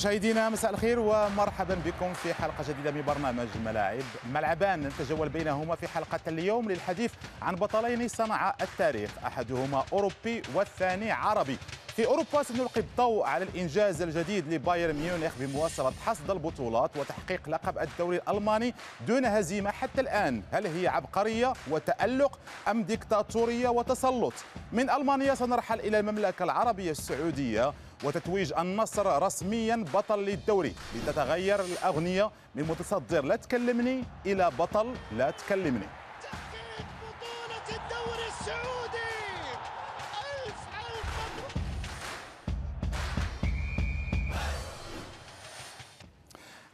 مشاهدينا مساء الخير ومرحبا بكم في حلقة جديدة من برنامج الملاعب ملعبان نتجول بينهما في حلقة اليوم للحديث عن بطلين صنع التاريخ أحدهما أوروبي والثاني عربي في أوروبا سنلقي الضوء على الإنجاز الجديد لبايرن ميونخ بمواصلة حصد البطولات وتحقيق لقب الدوري الألماني دون هزيمة حتى الآن هل هي عبقرية وتألق أم ديكتاتورية وتسلط من ألمانيا سنرحل إلى المملكة العربية السعودية وتتويج النصر رسميا بطل للدوري لتتغير الأغنية من متصدر لا تكلمني إلى بطل لا تكلمني تحقيق بطولة الدوري السعودي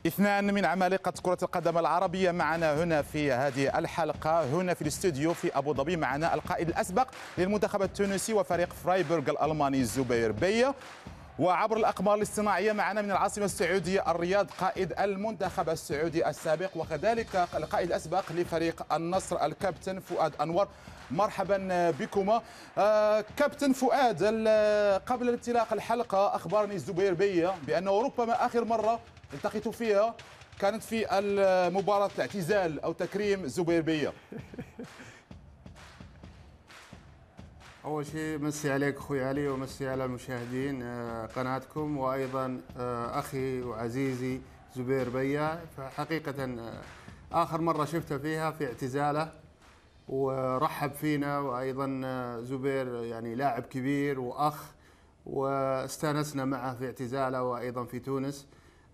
اثنان من عمالقة كرة القدم العربية معنا هنا في هذه الحلقة هنا في الاستوديو في أبو ظبي معنا القائد الأسبق للمنتخب التونسي وفريق فرايبورغ الألماني زبير بي وعبر الأقمار الاصطناعية معنا من العاصمة السعودية الرياض قائد المنتخب السعودي السابق وكذلك القائد الأسبق لفريق النصر الكابتن فؤاد أنور مرحبا بكما آه، كابتن فؤاد قبل انطلاق الحلقة أخبرني الزبير بي بأنه ربما آخر مرة التقيت فيها كانت في مباراة الاعتزال أو تكريم زبير بيا أول شيء مسي عليك أخوي علي ومسي على المشاهدين آه، قناتكم وأيضا آه، أخي وعزيزي زبير بيا فحقيقة آه، آخر مرة شفته فيها في اعتزاله ورحب فينا وأيضا زبير يعني لاعب كبير وأخ واستانسنا معه في اعتزاله وأيضا في تونس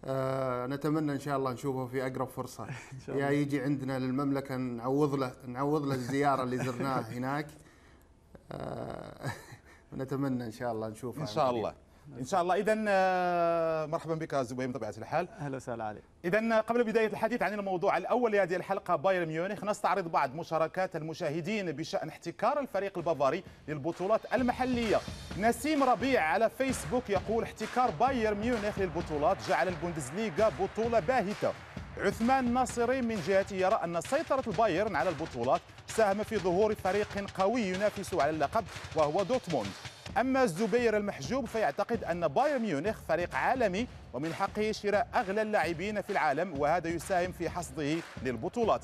آه نتمنى ان شاء الله نشوفه في اقرب فرصه يا يجي عندنا للمملكه نعوض له نعوض له الزياره اللي زرناها هناك آه نتمنى ان شاء الله نشوفه ان شاء الله نعم. ان شاء الله اذا آه، مرحبا بك زبيب بطبيعه الحال اهلا وسهلا عليك اذا آه، قبل بدايه الحديث عن الموضوع الاول لهذه الحلقه بايرن ميونخ نستعرض بعض مشاركات المشاهدين بشان احتكار الفريق البافاري للبطولات المحليه نسيم ربيع على فيسبوك يقول احتكار بايرن ميونخ للبطولات جعل البوندسليغا بطوله باهته عثمان ناصري من جهته يرى أن سيطرة البايرن على البطولات ساهم في ظهور فريق قوي ينافس على اللقب وهو دورتموند أما الزبير المحجوب فيعتقد أن بايرن ميونخ فريق عالمي ومن حقه شراء أغلى اللاعبين في العالم وهذا يساهم في حصده للبطولات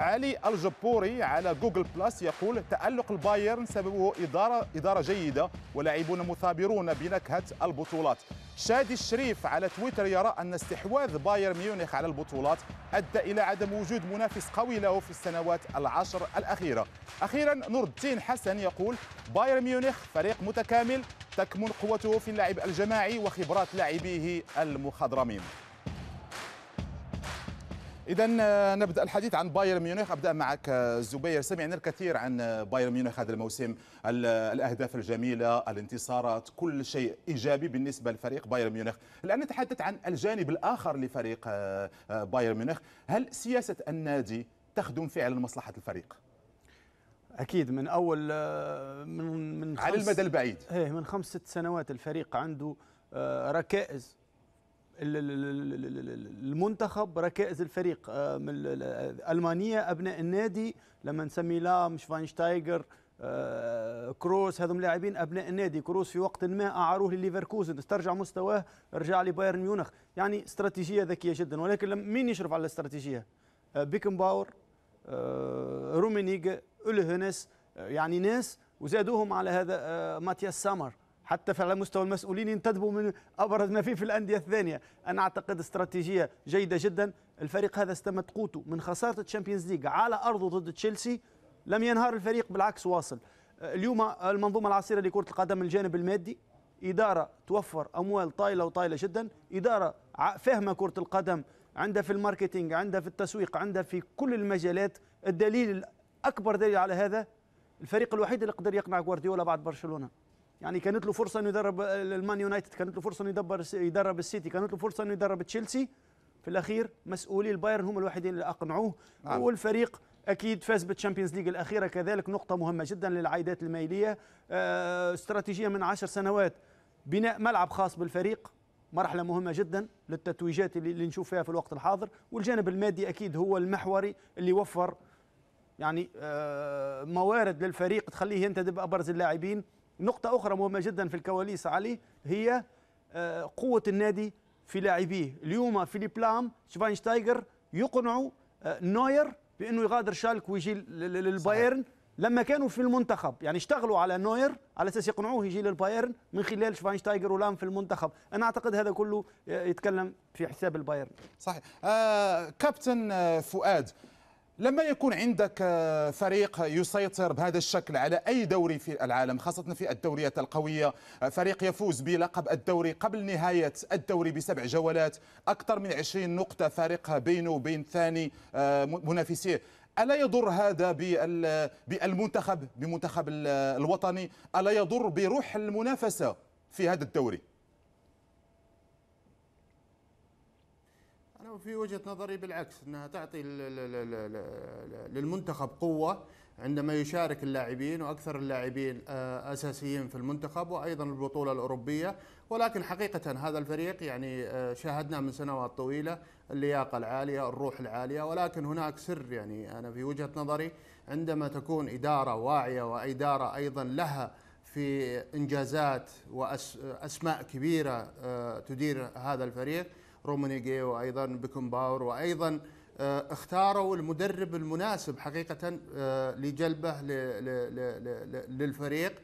علي الجبوري على جوجل بلس يقول تألق البايرن سببه إدارة, إدارة جيدة ولاعبون مثابرون بنكهة البطولات شادي الشريف على تويتر يرى أن استحواذ بايرن ميونخ على البطولات أدى إلى عدم وجود منافس قوي له في السنوات العشر الأخيرة أخيرا نور الدين حسن يقول بايرن ميونخ فريق متكامل تكمن قوته في اللعب الجماعي وخبرات لاعبيه المخضرمين إذا آه، نبدأ الحديث عن بايرن ميونخ أبدأ معك آه، زبير سمعنا الكثير عن آه، بايرن ميونخ هذا الموسم الأهداف الجميلة الانتصارات كل شيء إيجابي بالنسبة لفريق بايرن ميونخ الآن نتحدث عن الجانب الآخر لفريق بايرن ميونخ هل سياسة النادي تخدم فعلا مصلحة الفريق؟ اكيد من اول من من على المدى البعيد ايه من خمس ست سنوات الفريق عنده ركائز المنتخب ركائز الفريق آه، المانيا ابناء النادي لما نسمي لام شفاينشتايجر آه، كروس هذم لاعبين ابناء النادي كروس في وقت ما اعاروه لليفركوزن استرجع مستواه رجع لبايرن ميونخ يعني استراتيجيه ذكيه جدا ولكن مين يشرف على الاستراتيجيه آه، بيكنباور رومينيغ الهنس يعني ناس وزادوهم على هذا ماتياس سامر حتى على مستوى المسؤولين ينتدبوا من ابرز ما فيه في الانديه الثانيه انا اعتقد استراتيجيه جيده جدا الفريق هذا استمد قوته من خساره الشامبيونز ليج على ارضه ضد تشيلسي لم ينهار الفريق بالعكس واصل اليوم المنظومه العصيره لكره القدم الجانب المادي اداره توفر اموال طايله وطايله جدا اداره فاهمه كره القدم عندها في الماركتينج عندها في التسويق عندها في كل المجالات الدليل الاكبر دليل على هذا الفريق الوحيد اللي قدر يقنع غوارديولا بعد برشلونه يعني كانت له فرصه انه يدرب المان يونايتد كانت له فرصه انه يدبر يدرب السيتي كانت له فرصه انه يدرب تشيلسي في الاخير مسؤولي البايرن هم الوحيدين اللي اقنعوه نعم. والفريق اكيد فاز بالتشامبيونز ليج الاخيره كذلك نقطه مهمه جدا للعائدات الماليه آه، استراتيجيه من عشر سنوات بناء ملعب خاص بالفريق مرحله مهمه جدا للتتويجات اللي نشوف فيها في الوقت الحاضر والجانب المادي اكيد هو المحوري اللي وفر يعني آه، موارد للفريق تخليه ينتدب ابرز اللاعبين نقطة أخرى مهمة جدا في الكواليس علي هي آه، قوة النادي في لاعبيه اليوم فيليب لام شفاينشتايجر يقنعوا آه، نوير بأنه يغادر شالك ويجي للبايرن لما كانوا في المنتخب يعني اشتغلوا على نوير على اساس يقنعوه يجي للبايرن من خلال شفاينشتايجر ولام في المنتخب انا اعتقد هذا كله آه، يتكلم في حساب البايرن صحيح آه كابتن فؤاد لما يكون عندك آه، فريق يسيطر بهذا الشكل على أي دوري في العالم خاصة في الدوريات القوية آه، فريق يفوز بلقب الدوري قبل نهاية الدوري بسبع جولات أكثر من 20 نقطة فارق بينه وبين ثاني آه، منافسيه ألا يضر هذا بالمنتخب بمنتخب الوطني ألا يضر بروح المنافسة في هذا الدوري في وجهه نظري بالعكس انها تعطي للمنتخب قوه عندما يشارك اللاعبين واكثر اللاعبين آه، اساسيين في المنتخب وايضا البطوله الاوروبيه ولكن حقيقه هذا الفريق يعني آه، شاهدنا من سنوات طويله اللياقه العاليه الروح العاليه ولكن هناك سر يعني انا في وجهه نظري عندما تكون اداره واعيه واداره ايضا لها في انجازات واسماء كبيره آه، تدير هذا الفريق رومونيجي وايضا بيكن باور وايضا آه، اختاروا المدرب المناسب حقيقه آه، لجلبه للفريق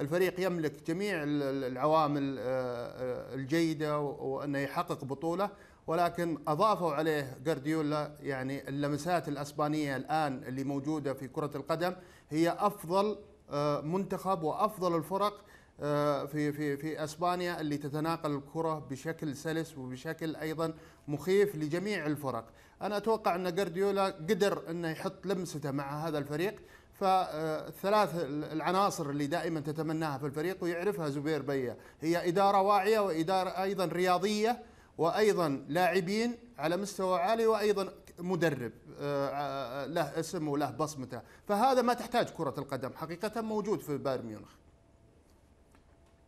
الفريق يملك جميع العوامل آه، الجيده وانه يحقق بطوله ولكن اضافوا عليه جارديولا يعني اللمسات الاسبانيه الان اللي موجوده في كره القدم هي افضل منتخب وافضل الفرق آه، في في في اسبانيا اللي تتناقل الكره بشكل سلس وبشكل ايضا مخيف لجميع الفرق، انا اتوقع ان جارديولا قدر انه يحط لمسته مع هذا الفريق فالثلاث العناصر اللي دائما تتمناها في الفريق ويعرفها زبير بيه هي اداره واعيه واداره ايضا رياضيه وايضا لاعبين على مستوى عالي وايضا مدرب آه، آه، له اسم وله بصمته فهذا ما تحتاج كره القدم حقيقه موجود في بايرن ميونخ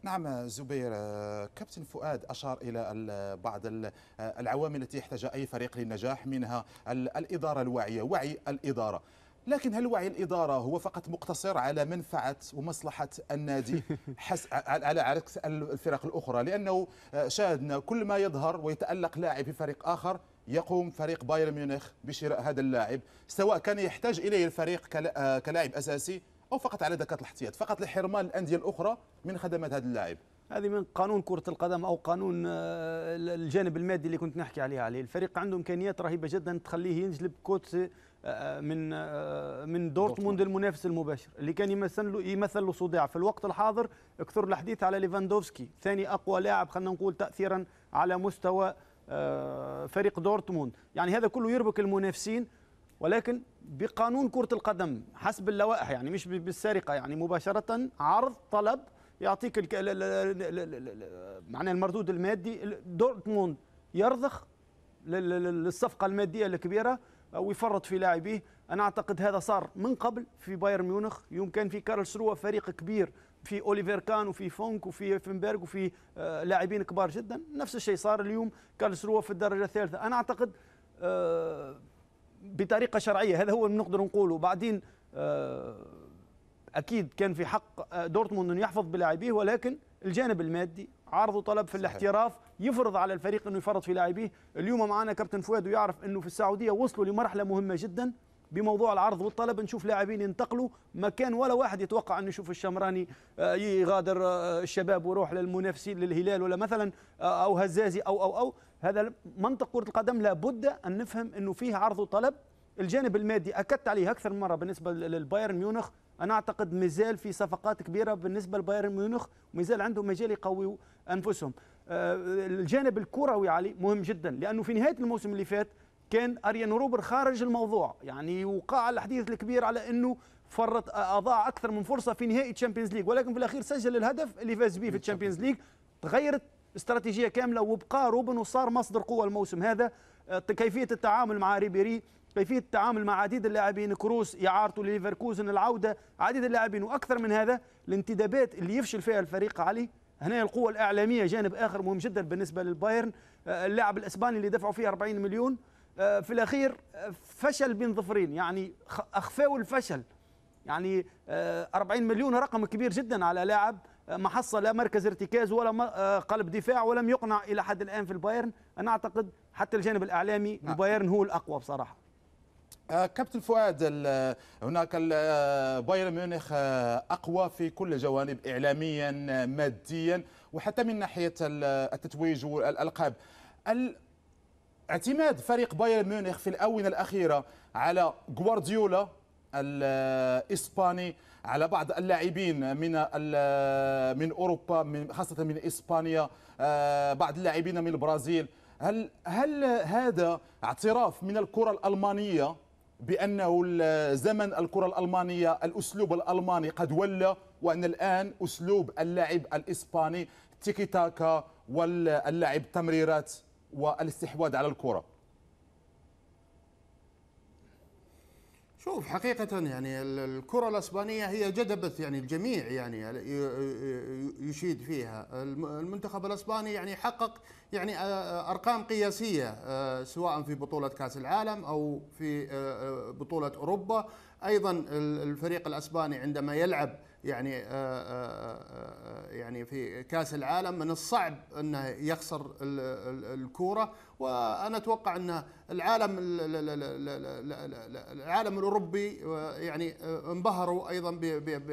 نعم زبير آه، كابتن فؤاد أشار إلى بعض آه، العوامل التي يحتاج أي فريق للنجاح منها الإدارة الواعية وعي الإدارة لكن هل وعي الإدارة هو فقط مقتصر على منفعة ومصلحة النادي حس على عكس الفرق الأخرى لأنه شاهدنا كل ما يظهر ويتألق لاعب في فريق آخر يقوم فريق بايرن ميونخ بشراء هذا اللاعب سواء كان يحتاج إليه الفريق آه، كلاعب أساسي او فقط على دكات الاحتياط فقط لحرمان الانديه الاخرى من خدمات هذا اللاعب هذه من قانون كرة القدم أو قانون آه، الجانب المادي اللي كنت نحكي عليه عليه الفريق عنده إمكانيات رهيبة جدا تخليه ينجلب كوت آه، آه، من من دورتموند المنافس المباشر اللي كان يمثل له يمثل له صداع في الوقت الحاضر اكثر الحديث على ليفاندوفسكي ثاني أقوى لاعب خلينا نقول تأثيرا على مستوى فريق دورتموند يعني هذا كله يربك المنافسين ولكن بقانون كرة القدم حسب اللوائح يعني مش بالسرقة يعني مباشرة عرض طلب يعطيك الك... معناه المردود المادي دورتموند يرضخ للصفقة المادية الكبيرة آه، ويفرط في لاعبيه أنا أعتقد هذا صار من قبل في بايرن ميونخ يمكن في كارلسرو فريق كبير في اوليفير كان وفي فونك وفي فنبرغ وفي آه، لاعبين كبار جدا نفس الشيء صار اليوم كارلسرو في الدرجه الثالثه انا اعتقد آه، بطريقه شرعيه هذا هو اللي نقدر نقوله بعدين آه، اكيد كان في حق آه، دورتموند انه يحفظ بلاعبيه ولكن الجانب المادي عرض وطلب في الاحتراف يفرض على الفريق انه يفرط في لاعبيه اليوم معنا كابتن فؤاد ويعرف انه في السعوديه وصلوا لمرحله مهمه جدا بموضوع العرض والطلب نشوف لاعبين ينتقلوا ما كان ولا واحد يتوقع انه يشوف الشمراني آه، يغادر الشباب ويروح للمنافسين للهلال ولا مثلا او هزازي او او او هذا منطق كرة القدم لابد أن نفهم أنه فيه عرض وطلب الجانب المادي أكدت عليه أكثر من مرة بالنسبة للبايرن ميونخ أنا أعتقد مازال في صفقات كبيرة بالنسبة لبايرن ميونخ ومازال عندهم مجال يقويوا أنفسهم آه، الجانب الكروي علي مهم جدا لأنه في نهاية الموسم اللي فات كان أريان روبر خارج الموضوع يعني وقع الحديث الكبير على أنه فرط أضاع أكثر من فرصة في نهائي تشامبيونز ليج ولكن في الأخير سجل الهدف اللي فاز به في تشامبيونز ليج تغيرت استراتيجيه كامله وبقى روبن وصار مصدر قوه الموسم هذا آه، كيفيه التعامل مع ريبيري كيفيه التعامل مع عديد اللاعبين كروس اعارته لليفركوزن العوده عديد اللاعبين واكثر من هذا الانتدابات اللي يفشل فيها الفريق علي هنا القوه الاعلاميه جانب اخر مهم جدا بالنسبه للبايرن آه، اللاعب الاسباني اللي دفعوا فيه 40 مليون آه، في الاخير فشل بين ظفرين يعني اخفاوا الفشل يعني 40 مليون رقم كبير جدا على لاعب ما حصل لا مركز ارتكاز ولا آه، قلب دفاع ولم يقنع الى حد الان في البايرن انا اعتقد حتى الجانب الاعلامي آه. البايرن هو الاقوى بصراحه آه، كابتن فؤاد هناك بايرن ميونخ اقوى في كل الجوانب اعلاميا ماديا وحتى من ناحيه التتويج والالقاب اعتماد فريق بايرن ميونخ في الاونه الاخيره على غوارديولا الاسباني على بعض اللاعبين من من اوروبا من خاصه من اسبانيا آه، بعض اللاعبين من البرازيل هل هل هذا اعتراف من الكره الالمانيه بانه زمن الكره الالمانيه الاسلوب الالماني قد ولى وان الان اسلوب اللاعب الاسباني تيكي تاكا واللاعب تمريرات والاستحواذ على الكره شوف حقيقة يعني الكرة الأسبانية هي جذبت يعني الجميع يعني يشيد فيها المنتخب الأسباني يعني حقق يعني آه، آه، ارقام قياسيه آه، سواء في بطوله كاس العالم او في بطوله اوروبا ايضا الفريق الاسباني عندما يلعب يعني يعني في كاس العالم من الصعب انه يخسر الكوره وانا اتوقع ان العالم العالم الاوروبي يعني انبهروا ايضا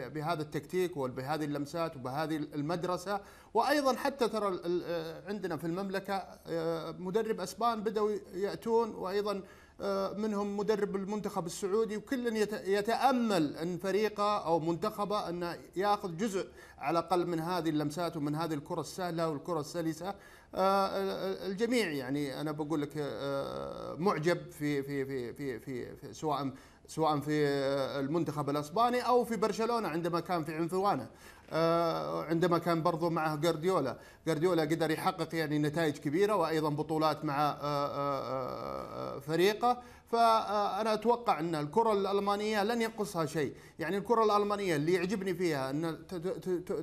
بهذا التكتيك وبهذه اللمسات وبهذه المدرسه وايضا حتى ترى آه، عندنا في المملكه آه، مدرب اسبان بداوا ياتون وايضا آه، منهم مدرب المنتخب السعودي وكل يتامل ان فريقه او منتخبه ان ياخذ جزء على الاقل من هذه اللمسات ومن هذه الكره السهله والكره السلسه الجميع يعني انا بقول لك معجب في في في في, في, في سواء سواء في المنتخب الاسباني او في برشلونه عندما كان في عنفوانه آه، عندما كان برضو معه جارديولا جارديولا قدر يحقق يعني نتائج كبيره وايضا بطولات مع آه، آه، فريقه فانا اتوقع ان الكره الالمانيه لن ينقصها شيء يعني الكره الالمانيه اللي يعجبني فيها ان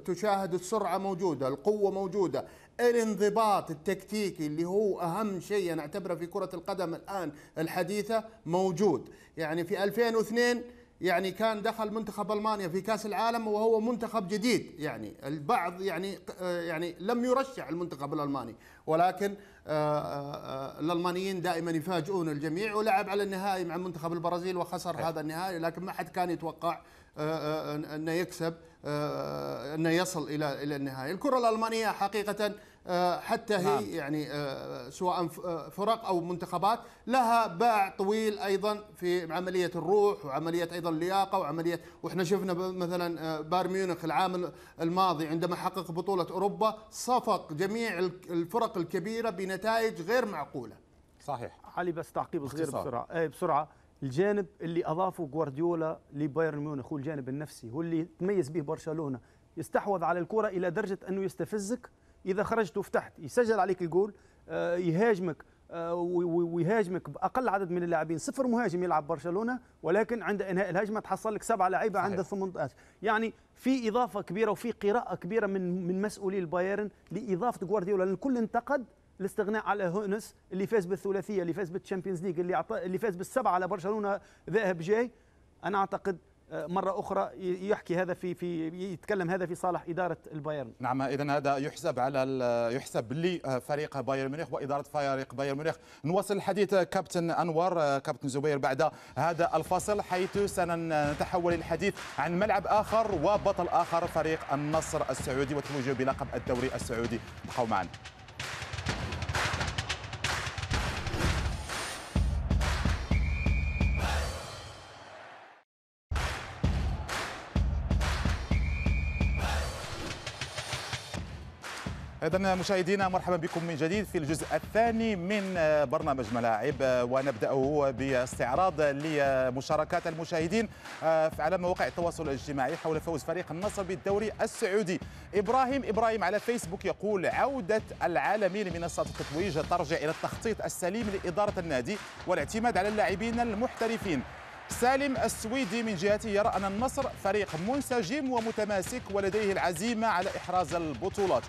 تشاهد السرعه موجوده القوه موجوده الانضباط التكتيكي اللي هو اهم شيء انا اعتبره في كره القدم الان الحديثه موجود يعني في 2002 يعني كان دخل منتخب المانيا في كاس العالم وهو منتخب جديد يعني البعض يعني يعني لم يرشح المنتخب الالماني ولكن آه، آه، آه، الالمانيين دائما يفاجئون الجميع ولعب على النهائي مع منتخب البرازيل وخسر هذا النهائي لكن ما حد كان يتوقع آه، آه، أن يكسب آه، أن يصل إلى إلى النهاية الكرة الألمانية حقيقة حتى هي نعم. يعني سواء فرق أو منتخبات لها باع طويل أيضا في عملية الروح وعملية أيضا اللياقة وعملية وإحنا شفنا مثلا بايرن ميونخ العام الماضي عندما حقق بطولة أوروبا صفق جميع الفرق الكبيرة بنتائج غير معقولة صحيح علي بس تعقيب صغير بسرعة إيه، بسرعة الجانب اللي اضافه جوارديولا لبايرن ميونخ هو الجانب النفسي هو اللي تميز به برشلونه يستحوذ على الكره الى درجه انه يستفزك اذا خرجت وفتحت يسجل عليك الجول آه، يهاجمك آه، ويهاجمك باقل عدد من اللاعبين صفر مهاجم يلعب برشلونه ولكن عند انهاء الهجمه تحصل لك سبعه لعيبه عند 18 يعني في اضافه كبيره وفي قراءه كبيره من من مسؤولي البايرن لاضافه جوارديولا الكل انتقد الاستغناء على هونس اللي فاز بالثلاثيه اللي فاز بالتشامبيونز ليج اللي عطى اللي فاز بالسبعه على برشلونه ذاهب جاي انا اعتقد آه، مرة أخرى يحكي هذا في في يتكلم هذا في صالح إدارة البايرن. نعم إذا هذا يحسب على يحسب لفريق آه، بايرن ميونخ وإدارة فريق بايرن ميونخ. نواصل الحديث آه، كابتن أنور كابتن زبير بعد هذا الفصل حيث سنتحول الحديث عن ملعب آخر وبطل آخر فريق النصر السعودي وتوجه بلقب الدوري السعودي. ابقوا معنا. اذا مشاهدينا مرحبا بكم من جديد في الجزء الثاني من آه، برنامج ملاعب آه، ونبداه باستعراض لمشاركات المشاهدين آه، على مواقع التواصل الاجتماعي حول فوز فريق النصر بالدوري السعودي ابراهيم ابراهيم على فيسبوك يقول عوده العالمي لمنصه التتويج ترجع الى التخطيط السليم لاداره النادي والاعتماد على اللاعبين المحترفين سالم السويدي من جهته يرى أن النصر فريق منسجم ومتماسك ولديه العزيمة على إحراز البطولات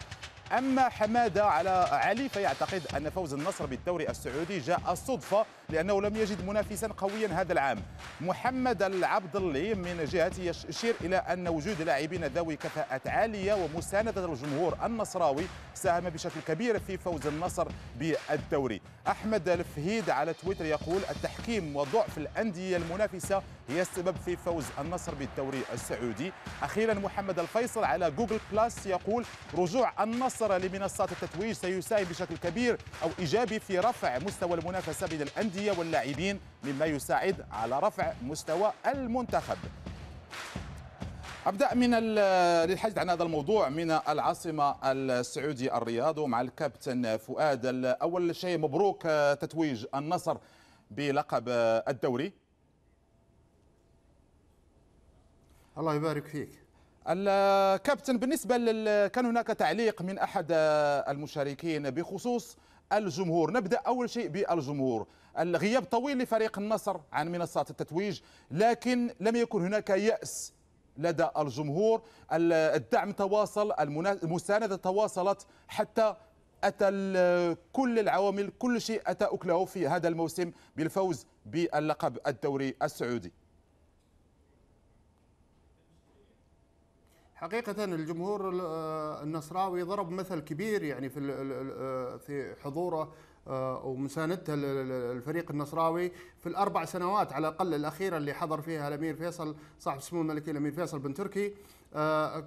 أما حمادة على علي فيعتقد أن فوز النصر بالدوري السعودي جاء صدفة لأنه لم يجد منافسا قويا هذا العام محمد العبد اللي من جهته يشير إلى أن وجود لاعبين ذوي كفاءات عالية ومساندة الجمهور النصراوي ساهم بشكل كبير في فوز النصر بالدوري أحمد الفهيد على تويتر يقول التحكيم وضعف الأندية المنافسة هي السبب في فوز النصر بالدوري السعودي أخيرا محمد الفيصل على جوجل بلاس يقول رجوع النصر الميسرة لمنصات التتويج سيساهم بشكل كبير أو إيجابي في رفع مستوى المنافسة بين الأندية واللاعبين مما يساعد على رفع مستوى المنتخب ابدا من للحديث عن هذا الموضوع من العاصمه السعوديه الرياض ومع الكابتن فؤاد اول شيء مبروك تتويج النصر بلقب الدوري الله يبارك فيك الكابتن بالنسبة لل... كان هناك تعليق من أحد آه، المشاركين بخصوص الجمهور نبدأ أول شيء بالجمهور الغياب طويل لفريق النصر عن منصات التتويج لكن لم يكن هناك يأس لدى الجمهور الدعم تواصل المساندة تواصلت حتى أتى كل العوامل كل شيء أتى أكله في هذا الموسم بالفوز باللقب الدوري السعودي حقيقة الجمهور آه، النصراوي ضرب مثل كبير يعني في آه، في حضوره آه، ومساندته للفريق النصراوي في الاربع سنوات على الاقل الاخيره اللي حضر فيها الامير فيصل صاحب السمو الملكي الامير فيصل بن تركي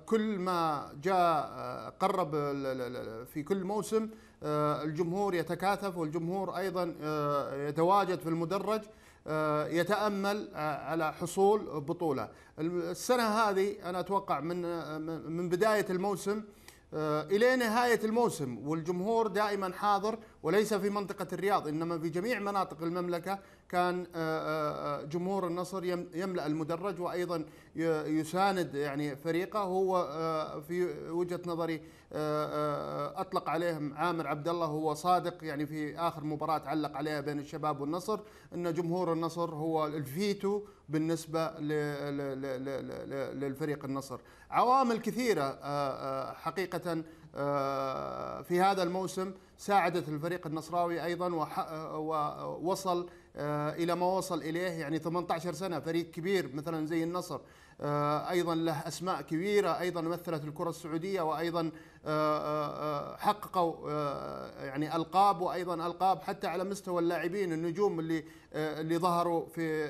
كل ما جاء قرب في كل موسم الجمهور يتكاثف والجمهور ايضا يتواجد في المدرج آه، يتامل آه، على حصول بطوله السنه هذه انا اتوقع من آه، من بدايه الموسم الى نهايه الموسم والجمهور دائما حاضر وليس في منطقة الرياض إنما في جميع مناطق المملكة كان آه، آه، آه، جمهور النصر يملأ المدرج وأيضا يساند يعني فريقه هو في وجهة نظري أطلق عليهم عامر عبد الله هو صادق يعني في آخر مباراة علق عليها بين الشباب والنصر أن جمهور النصر هو الفيتو بالنسبة للفريق النصر عوامل كثيرة حقيقة في هذا الموسم ساعدت الفريق النصراوي ايضا ووصل آه، الى ما وصل اليه يعني 18 سنه فريق كبير مثلا زي النصر آه، ايضا له اسماء كبيره ايضا مثلت الكره السعوديه وايضا آه، آه، آه، حققوا يعني القاب وايضا القاب حتى على مستوى اللاعبين النجوم اللي اللي ظهروا في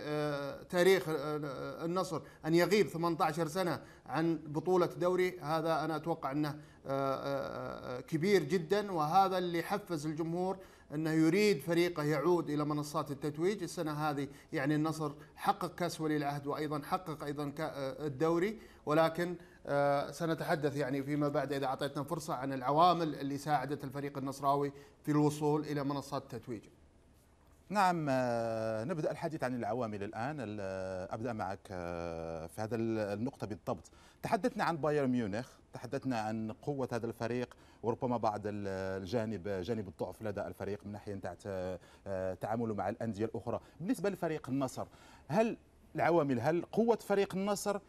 تاريخ النصر ان يغيب 18 سنه عن بطوله دوري هذا انا اتوقع انه كبير جدا وهذا اللي حفز الجمهور انه يريد فريقه يعود الى منصات التتويج، السنه هذه يعني النصر حقق كاس ولي العهد وايضا حقق ايضا الدوري ولكن آه، سنتحدث يعني فيما بعد إذا أعطيتنا فرصة عن العوامل اللي ساعدت الفريق النصراوي في الوصول إلى منصات التتويج نعم آه، نبدأ الحديث عن العوامل الآن آه، أبدأ معك في هذا النقطة بالضبط تحدثنا عن بايرن ميونخ تحدثنا عن قوة هذا الفريق وربما بعض الجانب جانب الضعف لدى الفريق من ناحية تعامله مع الأندية الأخرى بالنسبة لفريق النصر هل العوامل هل قوة فريق النصر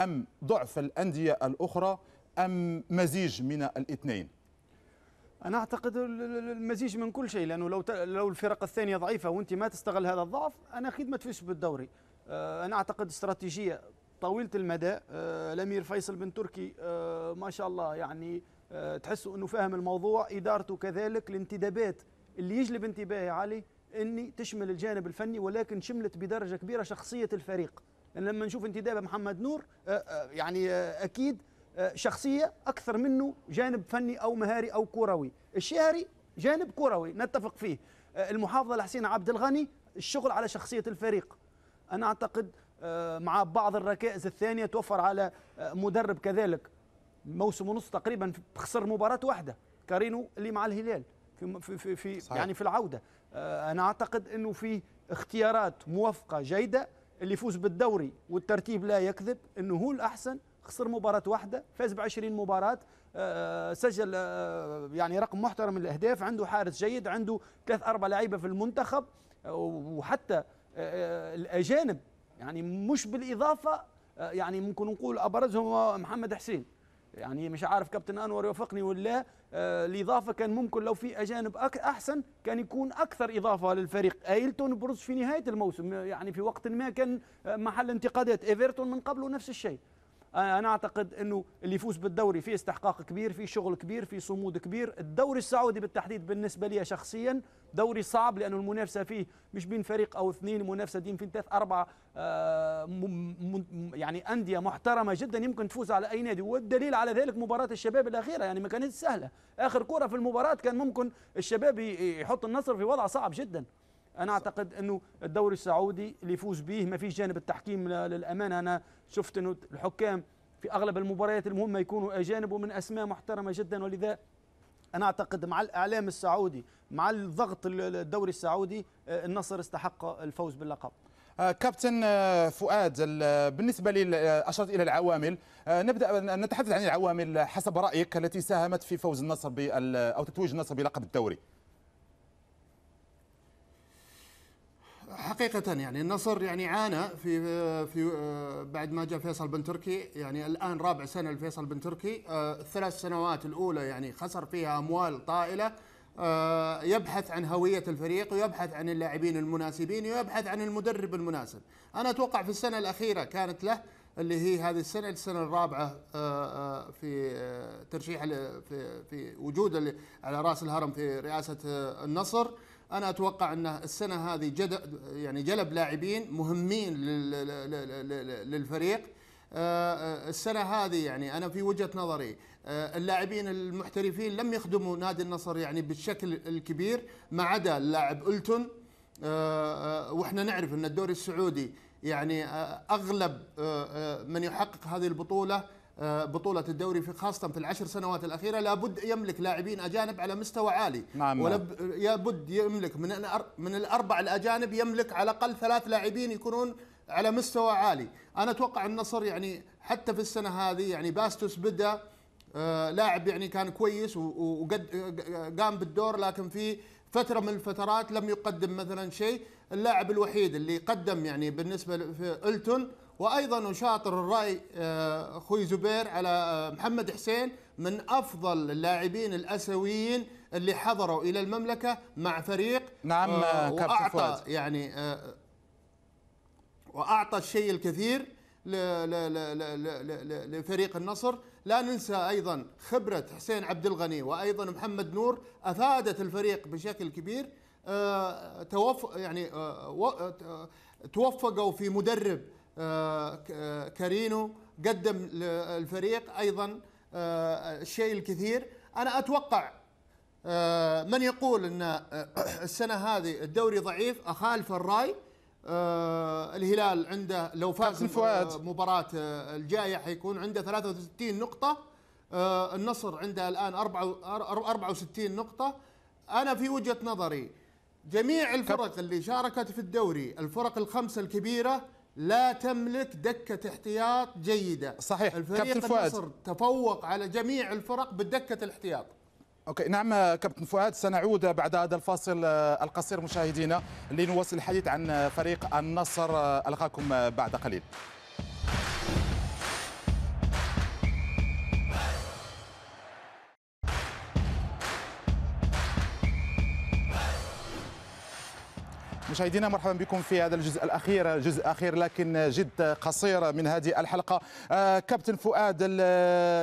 أم ضعف الأندية الأخرى أم مزيج من الاثنين انا اعتقد المزيج من كل شيء لانه لو لو الفرق الثانيه ضعيفه وانت ما تستغل هذا الضعف انا اكيد ما تفيش بالدوري آه، انا اعتقد استراتيجيه طويله المدى آه، الامير فيصل بن تركي آه، ما شاء الله يعني تحس انه فاهم الموضوع ادارته كذلك الانتدابات اللي يجلب انتباهي علي اني تشمل الجانب الفني ولكن شملت بدرجه كبيره شخصيه الفريق ان لما نشوف انتداب محمد نور آه، آه، يعني آه، اكيد شخصيه اكثر منه جانب فني او مهاري او كروي الشهري جانب كروي نتفق فيه المحافظه لحسين عبد الغني الشغل على شخصيه الفريق انا اعتقد مع بعض الركائز الثانيه توفر على مدرب كذلك موسم ونص تقريبا خسر مباراه واحده كارينو اللي مع الهلال في في في صحيح. يعني في العوده انا اعتقد انه في اختيارات موفقه جيده اللي يفوز بالدوري والترتيب لا يكذب انه هو الاحسن خسر مباراة واحدة فاز ب 20 مباراة آه، سجل آه، يعني رقم محترم من الاهداف عنده حارس جيد عنده ثلاث اربع لعيبة في المنتخب آه، وحتى الاجانب يعني مش بالاضافة يعني ممكن نقول ابرزهم محمد حسين يعني مش عارف كابتن انور يوفقني ولا الاضافه آه، كان ممكن لو في اجانب احسن كان يكون اكثر اضافه للفريق ايلتون بروس في نهايه الموسم يعني في وقت ما كان آه، محل انتقادات ايفرتون من قبله نفس الشيء انا اعتقد انه اللي يفوز بالدوري في استحقاق كبير في شغل كبير في صمود كبير الدوري السعودي بالتحديد بالنسبه لي شخصيا دوري صعب لانه المنافسه فيه مش بين فريق او اثنين المنافسه دي في ثلاث اربع آه، يعني انديه محترمه جدا يمكن تفوز على اي نادي والدليل على ذلك مباراه الشباب الاخيره يعني ما كانتش سهله اخر كره في المباراه كان ممكن الشباب يحط النصر في وضع صعب جدا انا اعتقد انه الدوري السعودي اللي يفوز به ما فيش جانب التحكيم للامانه انا شفت أنه الحكام في أغلب المباريات المهمة يكونوا أجانب ومن أسماء محترمة جدا ولذا أنا أعتقد مع الإعلام السعودي مع الضغط الدوري السعودي آه، النصر استحق الفوز باللقب آه، كابتن آه، فؤاد بالنسبة أشرت إلى العوامل نبدأ نتحدث عن العوامل حسب رأيك التي ساهمت في فوز النصر أو تتويج النصر بلقب الدوري حقيقة يعني النصر يعني عانى في في بعد ما جاء فيصل بن تركي يعني الآن رابع سنة لفيصل بن تركي الثلاث سنوات الأولى يعني خسر فيها أموال طائلة يبحث عن هوية الفريق ويبحث عن اللاعبين المناسبين ويبحث عن المدرب المناسب أنا أتوقع في السنة الأخيرة كانت له اللي هي هذه السنة السنة الرابعة في ترشيح في, في وجود على رأس الهرم في رئاسة النصر انا اتوقع ان السنه هذه جد يعني جلب لاعبين مهمين للفريق آه، آه، السنه هذه يعني انا في وجهه نظري آه، اللاعبين المحترفين لم يخدموا نادي النصر يعني بالشكل الكبير ما عدا اللاعب التون واحنا نعرف ان الدوري السعودي يعني اغلب من يحقق هذه البطوله آه، بطولة الدوري في خاصة في العشر سنوات الأخيرة لابد يملك لاعبين أجانب على مستوى عالي نعم, نعم. ولابد يملك من من الأربع الأجانب يملك على الأقل ثلاث لاعبين يكونون على مستوى عالي أنا أتوقع النصر يعني حتى في السنة هذه يعني باستوس بدأ آه، لاعب يعني كان كويس وقد قام بالدور لكن في فتره من الفترات لم يقدم مثلا شيء اللاعب الوحيد اللي قدم يعني بالنسبه في التون وايضا نشاطر الراي آه، اخوي زبير على آه، محمد حسين من افضل اللاعبين الاسيويين اللي حضروا الى المملكه مع فريق نعم آه، واعطى يعني واعطى الشيء الكثير لفريق النصر لا ننسى ايضا خبره حسين عبد الغني وايضا محمد نور افادت الفريق بشكل كبير توف يعني توفقوا في مدرب آه، آه، كارينو قدم للفريق ايضا آه، الشيء الكثير انا اتوقع من يقول ان السنه هذه الدوري ضعيف اخالف الراي الهلال عنده لو فاز مباراه الجايه حيكون عنده 63 نقطه النصر عنده الان 64 نقطه انا في وجهه نظري جميع الفرق اللي شاركت في الدوري الفرق الخمسه الكبيره لا تملك دكة احتياط جيدة صحيح الفريق كابتن فؤاد النصر تفوق على جميع الفرق بدكة الاحتياط اوكي نعم كابتن فؤاد سنعود بعد هذا الفاصل آه، القصير مشاهدينا لنواصل الحديث عن آه، فريق النصر آه، ألقاكم بعد قليل مشاهدينا مرحبا بكم في هذا الجزء الاخير جزء اخير لكن جد قصير من هذه الحلقه آه، كابتن فؤاد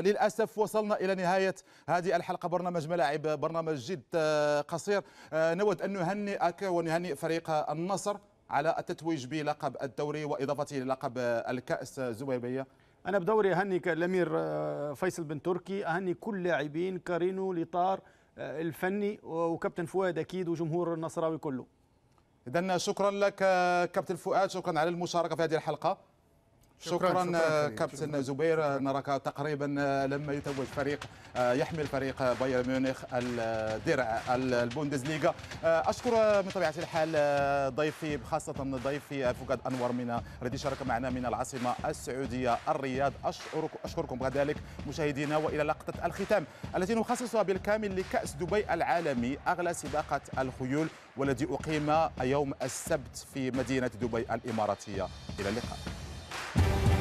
للاسف وصلنا الى نهايه هذه الحلقه برنامج ملاعب برنامج جد آه، قصير آه، نود ان نهنئك ونهنئ فريق النصر على التتويج بلقب الدوري واضافته للقب الكاس زويبيه انا بدوري اهني الامير فيصل بن تركي اهني كل لاعبين كارينو لطار الفني وكابتن فؤاد اكيد وجمهور النصراوي كله إذا شكرا لك كابتن فؤاد شكرا على المشاركة في هذه الحلقة شكرا, شكرا كابتن زبير نراك تقريبا لما يتوج فريق آه، يحمل فريق بايرن ميونخ الدرع البوندسليغا آه، اشكر من طبيعه الحال آه، ضيفي خاصه ضيفي فؤاد انور من الذي شارك معنا من العاصمه السعوديه الرياض اشكرك اشكركم كذلك مشاهدينا والى لقطه الختام التي نخصصها بالكامل لكاس دبي العالمي اغلى سباقه الخيول والذي اقيم يوم السبت في مدينه دبي الاماراتيه الى اللقاء Bye.